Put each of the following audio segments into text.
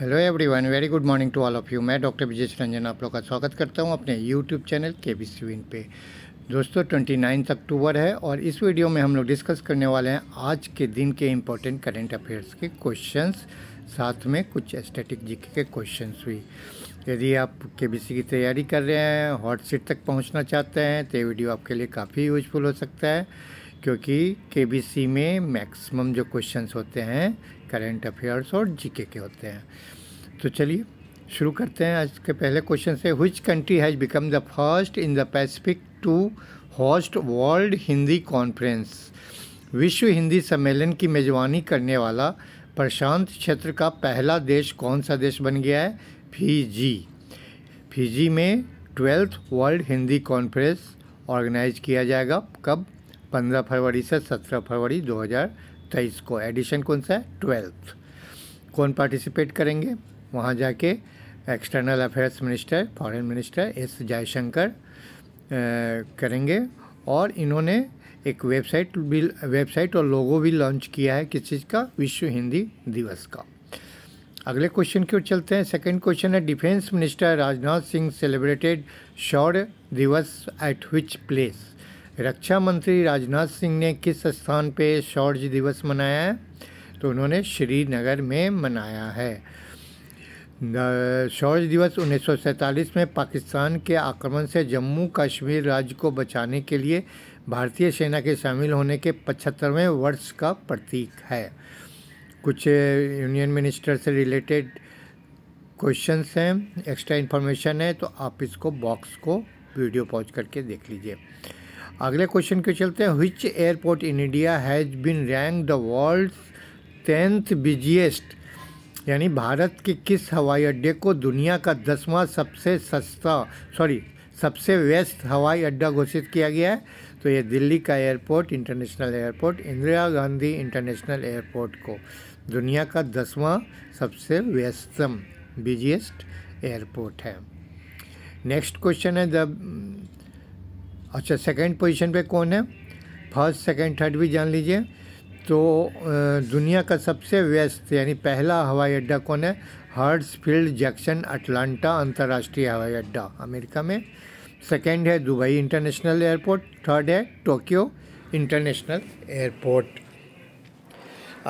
Hello everyone very good morning to all of you मैं doctor Vijay Ranjan आप लोग का स्वागत करता हूं अपने यूट्यूब चैनल के बी सी विन पे दोस्तों ट्वेंटी नाइन्थ अक्टूबर है और इस वीडियो में हम लोग डिस्कस करने वाले हैं आज के दिन के इम्पोर्टेंट करेंट अफेयर्स के क्वेश्चंस साथ में कुछ स्टेटिक जी के क्वेश्चन भी यदि आप के की तैयारी कर रहे हैं हॉट सीट तक पहुँचना चाहते हैं तो ये वीडियो आपके लिए काफ़ी यूजफुल हो सकता है क्योंकि के में मैक्सिमम जो क्वेश्चंस होते हैं करंट अफेयर्स और जीके के होते हैं तो चलिए शुरू करते हैं आज के पहले क्वेश्चन से which country has become the first in the Pacific to host world Hindi conference Vishwa Hindi सम्मेलन की मेजबानी करने वाला प्रशांत क्षेत्र का पहला देश कौन सा देश बन गया है फीजी फीजी में twelfth world Hindi conference organise किया जाएगा कब 15 फरवरी से 17 फरवरी 2023 को एडिशन कौन सा है ट्वेल्थ कौन पार्टिसिपेट करेंगे वहाँ जाके external affairs minister foreign minister S Jaishankar करेंगे और इन्होंने एक वेबसाइट भी वेबसाइट और लोगो भी लॉन्च किया है किस चीज़ का विश्व हिंदी दिवस का अगले क्वेश्चन की ओर चलते हैं सेकंड क्वेश्चन है defence minister Rajnath Singh celebrated Shaurya Diwas at which place रक्षा मंत्री राजनाथ सिंह ने किस स्थान पे शौर्य दिवस मनाया है तो उन्होंने श्रीनगर में मनाया है शौर्य दिवस उन्नीस में पाकिस्तान के आक्रमण से जम्मू कश्मीर राज्य को बचाने के लिए भारतीय सेना के शामिल होने के पचहत्तरवें वर्ष का प्रतीक है कुछ यूनियन मिनिस्टर से रिलेटेड क्वेश्चंस हैं एक्स्ट्रा इन्फॉर्मेशन है तो आप इसको बॉक्स को वीडियो पॉज करके देख लीजिए अगले क्वेश्चन के चलते हैं which airport in India has been rank the world tenth busiest यानी भारत के किस हवाई अड्डे को दुनिया का दसवां सबसे सस्ता सॉरी सबसे वेस्ट हवाई अड्डा घोषित किया गया है तो ये दिल्ली का airport international airport Indira Gandhi international airport को दुनिया का दसवां सबसे व्यस्तम बिजिएस्ट एयरपोर्ट है नेक्स्ट क्वेश्चन है द अच्छा सेकंड पोजीशन पे कौन है फर्स्ट सेकंड थर्ड भी जान लीजिए तो दुनिया का सबसे व्यस्त यानी पहला हवाई अड्डा कौन है फील्ड जैक्सन अटलांटा अंतर्राष्ट्रीय हवाई अड्डा अमेरिका में सेकंड है दुबई इंटरनेशनल एयरपोर्ट थर्ड है टोक्यो इंटरनेशनल एयरपोर्ट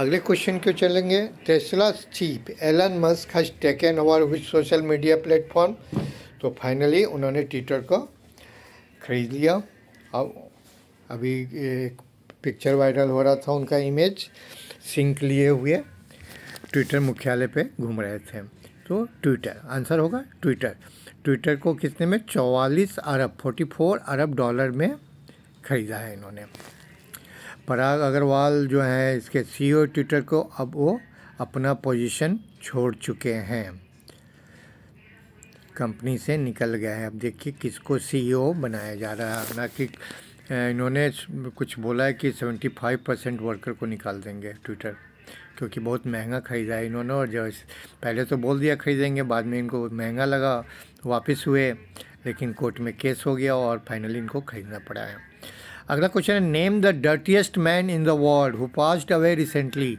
अगले क्वेश्चन क्यों चलेंगे Tesla chief Elon Musk has taken over which social media platform तो फाइनली उन्होंने ट्विटर को ख़रीद लिया अब अभी एक पिक्चर वायरल हो रहा था उनका इमेज सिंक लिए हुए ट्विटर मुख्यालय पे घूम रहे थे तो ट्विटर आंसर होगा ट्विटर ट्विटर को कितने में चौवालीस अरब फोर्टी फोर अरब डॉलर में ख़रीदा है इन्होंने पराग अग्रवाल जो है इसके सीईओ ट्विटर e को अब वो अपना पोजीशन छोड़ चुके हैं कंपनी से निकल गए हैं अब देखिए किसको सीईओ e बनाया जा रहा है कि इन्होंने कुछ बोला है कि 75 परसेंट वर्कर को निकाल देंगे ट्विटर क्योंकि बहुत महंगा ख़रीदा है इन्होंने और जो पहले तो बोल दिया ख़रीदेंगे बाद में इनको महंगा लगा वापस हुए लेकिन कोर्ट में केस हो गया और फाइनली इनको ख़रीदना पड़ा है अगला क्वेश्चन है name the dirtiest man in the world who passed away recently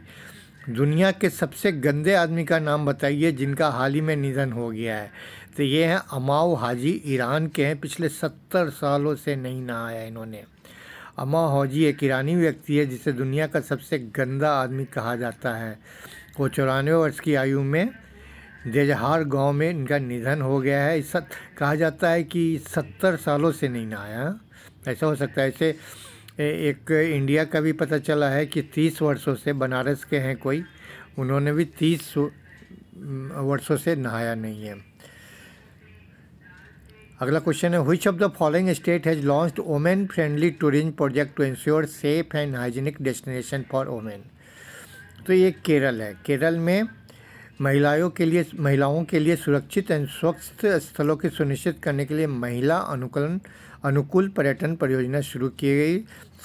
दुनिया के सबसे गंदे आदमी का नाम बताइए जिनका हाल ही में निधन हो गया है तो ये हैं अमाव हाजी ईरान के हैं पिछले सत्तर सालों से नहीं नहाया इन्होंने अमा हौजी एक ईरानी व्यक्ति है जिसे दुनिया का सबसे गंदा आदमी कहा जाता है वो चौरानवे वर्ष की आयु में जजहार गांव में इनका निधन हो गया है इस सत, कहा जाता है कि सत्तर सालों से नहीं नहाया ऐसा हो सकता है ऐसे एक इंडिया का भी पता चला है कि तीस वर्षों से बनारस के हैं कोई उन्होंने भी तीस वर्षों से नहाया नहीं है अगला क्वेश्चन है which of the following state has launch women friendly tourism project to ensure safe and hygienic destination for women तो ये केरल है केरल में महिलाओं के लिए महिलाओं के लिए सुरक्षित एंड स्वच्छ स्थलों की सुनिश्चित करने के लिए महिला अनुकूलन अनुकूल पर्यटन परियोजना शुरू की गई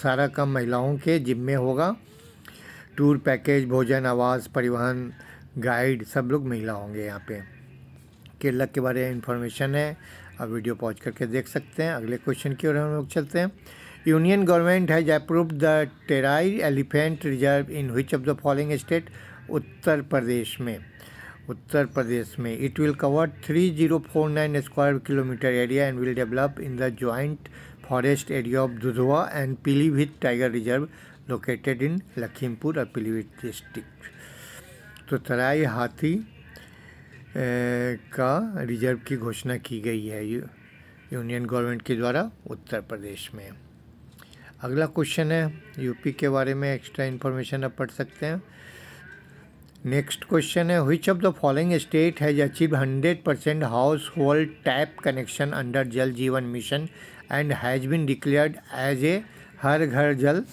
सारा काम महिलाओं के जिम्मे होगा टूर पैकेज भोजन आवास परिवहन गाइड सब लोग महिला होंगे यहाँ पे केरला के बारे में इंफॉर्मेशन है आप वीडियो पॉज करके देख सकते हैं अगले क्वेश्चन की ओर हम लोग चलते हैं union government has approve the Terai elephant reserve in which of the following state Uttar Pradesh में उत्तर प्रदेश में it will cover three zero four nine square kilometre area and will develop in the joint forest area of Dudhwa and Pilibhit tiger reserve located in Lakhimpur और Pilibhit district तो तराई हाथी का reserve की घोषणा की गई है यूनियन गवर्नमेंट के द्वारा उत्तर प्रदेश में अगला क्वेश्चन है यूपी के बारे में एक्स्ट्रा इन्फॉर्मेशन आप पढ़ सकते हैं नेक्स्ट क्वेश्चन है which of the following state has achieve hundred percent household tap connection under Jal Jeevan mission and has been declared as a Har Ghar Jal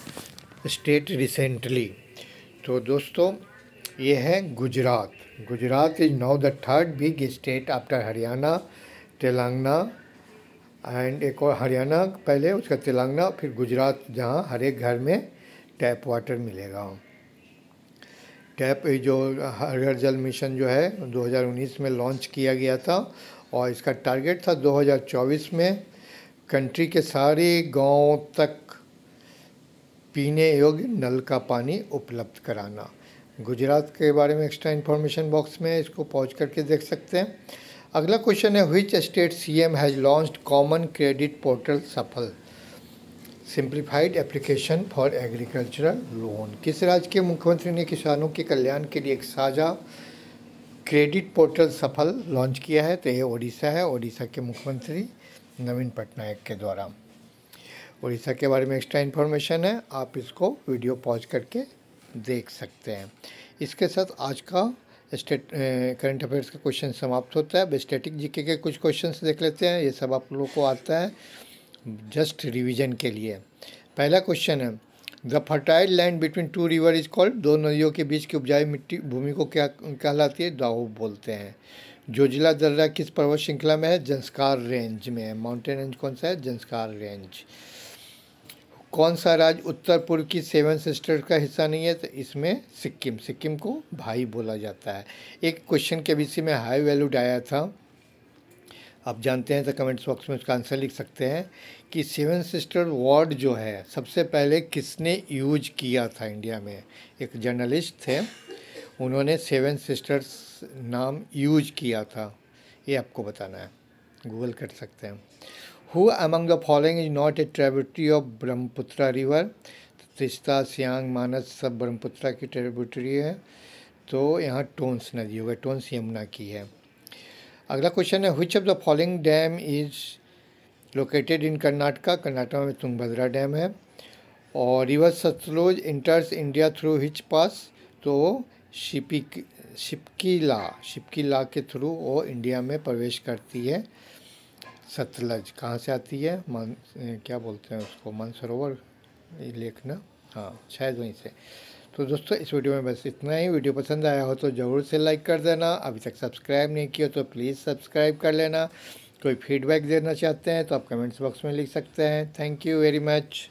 state recently तो दोस्तों ये है Gujarat Gujarat is now the third big state after Haryana, Telangana and एक और हरियाणा पहले उसका तेलंगाना फिर गुजरात जहाँ हर एक घर में टैप वाटर मिलेगा टैप जो हर घर जल मिशन जो है 2019 में लॉन्च किया गया था और इसका टारगेट था 2024 में कंट्री के सारे गांव तक पीने योग्य नल का पानी उपलब्ध कराना गुजरात के बारे में एक्स्ट्रा इन्फॉर्मेशन बॉक्स में इसको पहुँच करके देख सकते हैं अगला क्वेश्चन है which state C M has launch common credit portal Safal simplified application for agricultural loan किस राज्य के मुख्यमंत्री ने किसानों के कल्याण के लिए एक साझा क्रेडिट पोर्टल सफल लॉन्च किया है तो ये ओडिशा है ओडिशा के मुख्यमंत्री नवीन पटनायक के द्वारा उड़ीसा के बारे में एक्स्ट्रा इन्फॉर्मेशन है आप इसको वीडियो पॉज करके देख सकते हैं इसके साथ आज का स्टेट करंट अफेयर्स का क्वेश्चन समाप्त होता है अब स्टेटिक जीके के कुछ क्वेश्चन देख लेते हैं ये सब आप लोगों को आता है जस्ट रिवीजन के लिए पहला क्वेश्चन है the fertile land between two river is called दो नदियों के बीच की उपजाई मिट्टी भूमि को क्या कहलाती है दाऊ बोलते हैं जिला दर्रा किस पर्वत श्रृंखला में है जंस्कार रेंज में है माउंटेन रेंज कौन सा है जंस्कार रेंज कौन सा राज्य उत्तर पूर्व की सेवन सिस्टर्स का हिस्सा नहीं है तो इसमें सिक्किम सिक्किम को भाई बोला जाता है एक क्वेश्चन के बीच में हाई वैल्यूड आया था आप जानते हैं तो कमेंट्स बॉक्स में उसका आंसर लिख सकते हैं कि सेवन सिस्टर वार्ड जो है सबसे पहले किसने यूज किया था इंडिया में एक जर्नलिस्ट थे उन्होंने सेवन सिस्टर्स नाम यूज किया था ये आपको बताना है गूगल कर सकते हैं Who among the following is not a tributary of Brahmaputra river? Teesta Siang मानस सब ब्रह्मपुत्रा की ट्रिब्यूटरी है तो यहाँ टोन्स नदी होगा टोन्स यमुना की है अगला क्वेश्चन है हुच of the following dam is located in Karnataka Karnataka में तुंगभद्रा डैम है और river Sutlej इंटर्स India through hitch पास तो शिपिक शिपकीला शिपकीला के थ्रू वो इंडिया में प्रवेश करती है सतलज कहाँ से आती है मान क्या बोलते हैं उसको मानसरोवर लेखना हाँ शायद वहीं से तो दोस्तों इस वीडियो में बस इतना ही वीडियो पसंद आया हो तो ज़रूर से लाइक कर देना अभी तक सब्सक्राइब नहीं किया तो प्लीज़ सब्सक्राइब कर लेना कोई फीडबैक देना चाहते हैं तो आप कमेंट्स बॉक्स में लिख सकते हैं थैंक यू वेरी मच